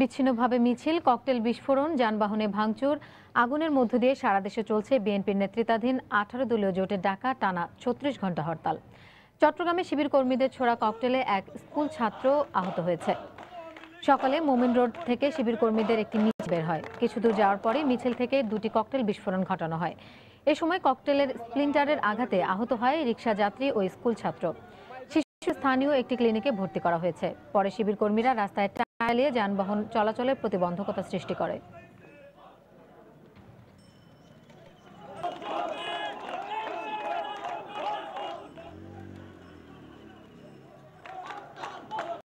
বিচ্ছিন্নভাবে মিছিল ককটেল বিস্ফোরণ যানবাহনে ভাঙচুর আগুনের মধ্য দিয়ে সারা দেশে চলছে বিএনপির নেতৃত্বাধীন আঠারো দলীয় জোটের ডাকা টানা ছত্রিশ ঘন্টা হরতাল চট্টগ্রামে শিবির কর্মীদের ছোড়া ককটেলে এক স্কুল ছাত্র আহত হয়েছে সকালে মোমিন রোড থেকে শিবির কর্মীদের একটি মিছিল বের হয় কিছু দূর যাওয়ার পরে মিছিল থেকে দুটি ককটেল বিস্ফোরণ ঘটানো হয় এ সময় ককটেলের স্প্লিন্টারের আঘাতে আহত হয় রিক্সা যাত্রী ও স্কুল ছাত্র শিশু স্থানীয় একটি ক্লিনিকে ভর্তি করা হয়েছে পরে শিবির কর্মীরা রাস্তায় এড়িয়ে যানবাহন চলাচলে প্রতিবন্ধকতা সৃষ্টি করে